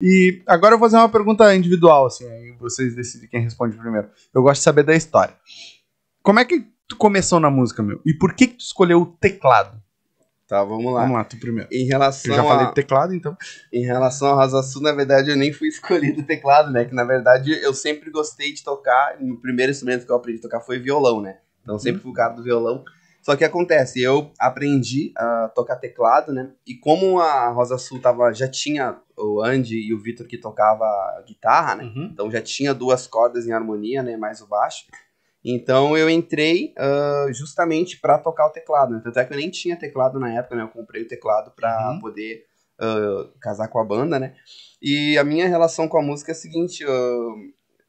E agora eu vou fazer uma pergunta individual, assim, aí vocês decidem quem responde primeiro. Eu gosto de saber da história. Como é que tu começou na música, meu? E por que, que tu escolheu o teclado? Tá, vamos lá. Vamos lá, tu primeiro. Em relação Eu já falei teclado, então. Em relação ao Hazasu, na verdade, eu nem fui escolhido teclado, né? Que na verdade eu sempre gostei de tocar. O primeiro instrumento que eu aprendi a tocar foi violão, né? Então sempre fui o cara do violão. Só que acontece, eu aprendi a tocar teclado, né? E como a Rosa Sul tava, já tinha o Andy e o Vitor que tocava guitarra, né? Uhum. Então já tinha duas cordas em harmonia, né? Mais o baixo. Então eu entrei uh, justamente para tocar o teclado. Né? Tanto é que eu nem tinha teclado na época, né? Eu comprei o teclado para uhum. poder uh, casar com a banda, né? E a minha relação com a música é a seguinte. Uh,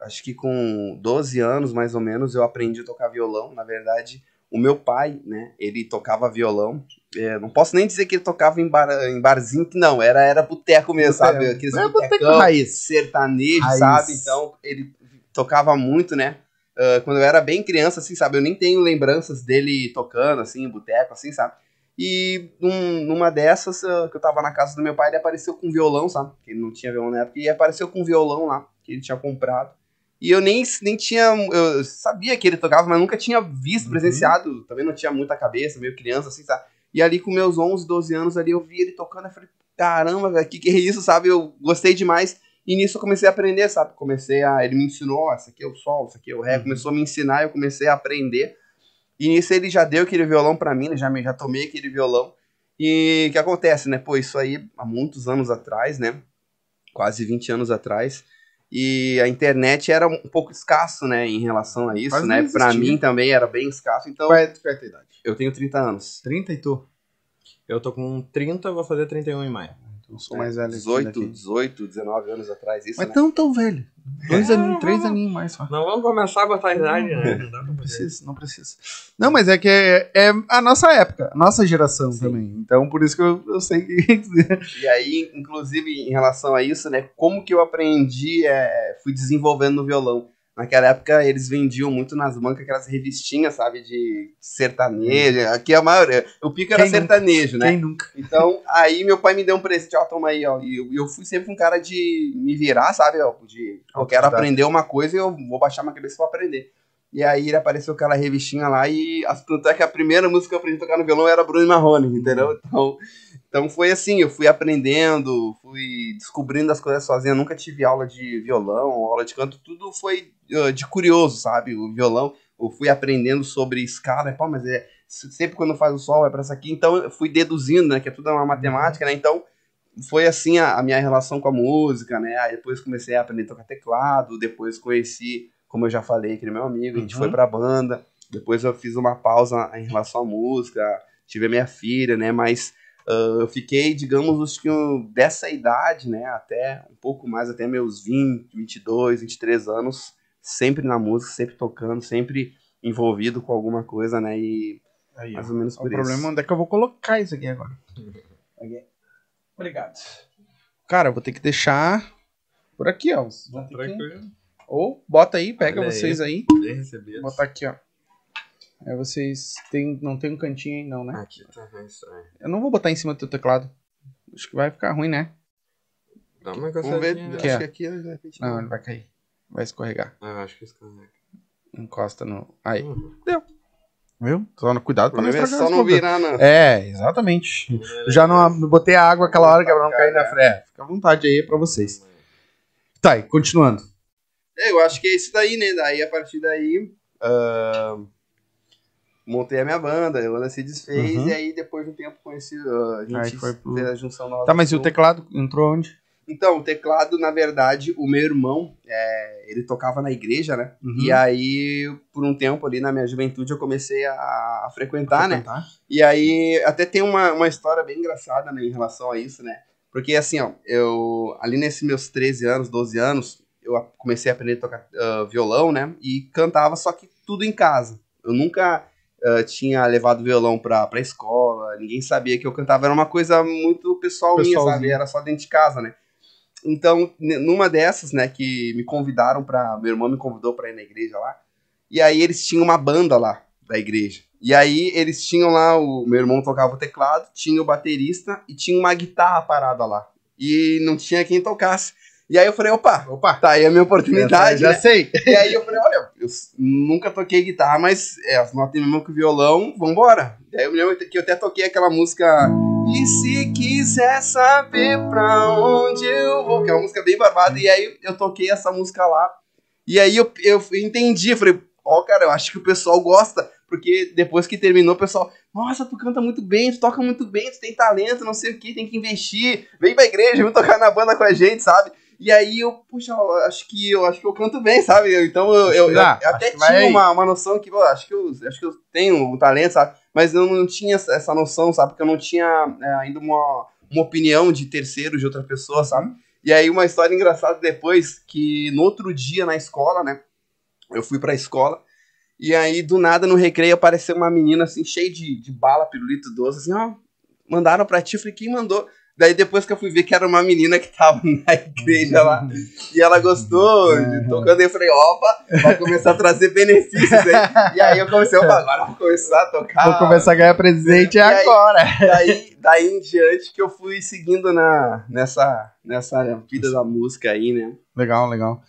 acho que com 12 anos, mais ou menos, eu aprendi a tocar violão. Na verdade, o meu pai, né, ele tocava violão. É, não posso nem dizer que ele tocava em, bar, em barzinho, que não, era, era boteco mesmo, sabe? Aqueles é boteco raiz. Sertanejo, raiz. sabe? Então, ele tocava muito, né? Uh, quando eu era bem criança, assim, sabe? Eu nem tenho lembranças dele tocando, assim, em boteco, assim, sabe? E num, numa dessas, uh, que eu tava na casa do meu pai, ele apareceu com violão, sabe? que ele não tinha violão na época, e apareceu com um violão lá, que ele tinha comprado. E eu nem, nem tinha. Eu sabia que ele tocava, mas nunca tinha visto, uhum. presenciado. Também não tinha muita cabeça, meio criança, assim, sabe? E ali com meus 11, 12 anos ali, eu vi ele tocando. Eu falei, caramba, velho, que que é isso, sabe? Eu gostei demais. E nisso eu comecei a aprender, sabe? Comecei a. Ele me ensinou, ó, isso aqui é o sol, isso aqui é o ré. Uhum. Começou a me ensinar, eu comecei a aprender. E nisso ele já deu aquele violão para mim, já, já tomei aquele violão. E o que acontece, né? Pô, isso aí há muitos anos atrás, né? Quase 20 anos atrás e a internet era um pouco escasso, né, em relação a isso, Quase né? Para mim também era bem escasso, então... Qual é, qual é a tua idade? Eu tenho 30 anos. 30 e tu? Eu tô com 30, vou fazer 31 em maio. Não sou é, mais velho. 18, 18, 19 anos atrás, isso. Mas né? tão, tão velho. Dois é, aninhos, três aninhos mais só. Não vamos começar a botar idade, né? É, não, não precisa, não precisa. Não, mas é que é, é a nossa época, a nossa geração Sim. também. Então, por isso que eu, eu sei que. e aí, inclusive, em relação a isso, né? Como que eu aprendi, é, fui desenvolvendo no violão. Naquela época eles vendiam muito nas bancas aquelas revistinhas, sabe, de sertanejo. Hum. Aqui é a maioria. O pico era Quem sertanejo, nunca? né? Quem nunca? Então, aí meu pai me deu um presente, ó, toma aí, ó. E eu, eu fui sempre um cara de me virar, sabe, ó, de eu quero aprender uma coisa e eu vou baixar minha cabeça pra aprender. E aí apareceu aquela revistinha lá e tanto é que a primeira música que eu aprendi a tocar no violão era Bruno Marrone, entendeu? Então. Então foi assim, eu fui aprendendo, fui descobrindo as coisas sozinho. nunca tive aula de violão, aula de canto, tudo foi uh, de curioso, sabe? O violão, eu fui aprendendo sobre escala, pô, mas é sempre quando faz o sol é para essa aqui. Então eu fui deduzindo, né, que é tudo uma uhum. matemática, né? Então foi assim a, a minha relação com a música, né? Aí depois comecei a aprender a tocar teclado, depois conheci, como eu já falei, aquele meu amigo, a gente foi uhum. pra banda. Depois eu fiz uma pausa em relação à música, tive a minha filha, né? Mas Uh, eu fiquei, digamos, acho que dessa idade, né, até um pouco mais, até meus 20, 22, 23 anos, sempre na música, sempre tocando, sempre envolvido com alguma coisa, né, e Aí, mais ou menos por o isso. O problema é onde é que eu vou colocar isso aqui agora. Okay. Obrigado. Cara, eu vou ter que deixar por aqui, ó. Ou bota aí, pega Olha vocês aí. aí. Botar aqui, ó. É, vocês tem, não tem um cantinho aí não, né? Aqui tá meio estranho. Eu não vou botar em cima do teu teclado. Acho que vai ficar ruim, né? Dá uma Vamos ver, acho né? é? que aqui Não, né? ele vai cair. Vai escorregar. Ah, eu acho que escorrega. Encosta no... Aí. Uhum. Deu. Viu? Só no cuidado pra não é estragar. É só não virar, não. Né? É, exatamente. Beleza. Já não botei a água aquela hora que ela não cair na freia. É, fica à vontade aí pra vocês. Tá, e continuando. É, eu acho que é isso daí, né? Daí, a partir daí... Uh montei a minha banda, a Ana se desfez, uhum. e aí depois de um tempo conheci, a gente foi pro... a junção nova. Tá, mas e o teclado entrou onde? Então, o teclado, na verdade, o meu irmão, é, ele tocava na igreja, né? Uhum. E aí, por um tempo ali na minha juventude, eu comecei a, a, frequentar, a né? frequentar, né? E aí, até tem uma, uma história bem engraçada né, em relação a isso, né? Porque assim, ó, eu ali nesses meus 13 anos, 12 anos, eu comecei a aprender a tocar uh, violão, né? E cantava, só que tudo em casa. Eu nunca uh, tinha levado violão pra, pra escola, ninguém sabia que eu cantava, era uma coisa muito pessoal minha, sabe? Era só dentro de casa, né? Então, numa dessas, né, que me convidaram pra. Meu irmão me convidou pra ir na igreja lá. E aí eles tinham uma banda lá da igreja. E aí eles tinham lá, o meu irmão tocava o teclado, tinha o baterista e tinha uma guitarra parada lá. E não tinha quem tocasse. E aí eu falei, opa, opa. tá aí a minha oportunidade. já né? sei. E aí eu falei, olha, eu nunca toquei guitarra, mas é, as notas mesmo que violão, vambora. E aí eu me lembro que eu até toquei aquela música. E se quiser saber pra onde eu vou, que é uma música bem barbada, e aí eu toquei essa música lá. E aí eu, eu entendi, falei, ó, oh, cara, eu acho que o pessoal gosta, porque depois que terminou, o pessoal, nossa, tu canta muito bem, tu toca muito bem, tu tem talento, não sei o que, tem que investir, vem pra igreja, vem tocar na banda com a gente, sabe? E aí eu, puxa, eu acho que eu acho que eu canto bem, sabe? Então eu, eu, eu ah, até tinha uma, uma noção que, pô, acho que eu acho que eu tenho um talento, sabe? Mas eu não tinha essa noção, sabe? Porque eu não tinha é, ainda uma, uma opinião de terceiro, de outra pessoa, sabe? E aí uma história engraçada depois, que no outro dia na escola, né? Eu fui pra escola e aí, do nada, no recreio, apareceu uma menina, assim, cheia de, de bala, pirulito doce, assim, ó, mandaram pra ti, eu falei, quem mandou? Daí depois que eu fui ver que era uma menina que tava na igreja lá e ela gostou de tocando, eu falei, opa, vai começar a trazer benefícios aí. E aí eu comecei, opa, agora vou começar a tocar. Vou começar a ganhar presente e agora. Aí, daí, daí em diante que eu fui seguindo na, nessa, nessa vida da música aí, né? Legal, legal.